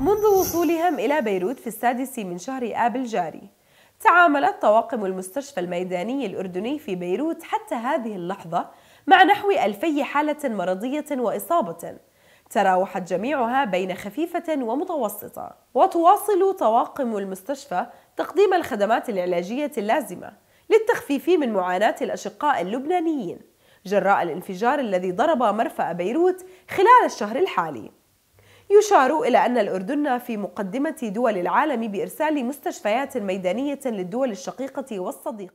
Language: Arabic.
منذ وصولهم إلى بيروت في السادس من شهر آب الجاري تعاملت طواقم المستشفى الميداني الأردني في بيروت حتى هذه اللحظة مع نحو ألفي حالة مرضية وإصابة تراوحت جميعها بين خفيفة ومتوسطة وتواصل طواقم المستشفى تقديم الخدمات العلاجية اللازمة للتخفيف من معاناة الأشقاء اللبنانيين جراء الانفجار الذي ضرب مرفأ بيروت خلال الشهر الحالي يشار إلى أن الأردن في مقدمة دول العالم بإرسال مستشفيات ميدانية للدول الشقيقة والصديقة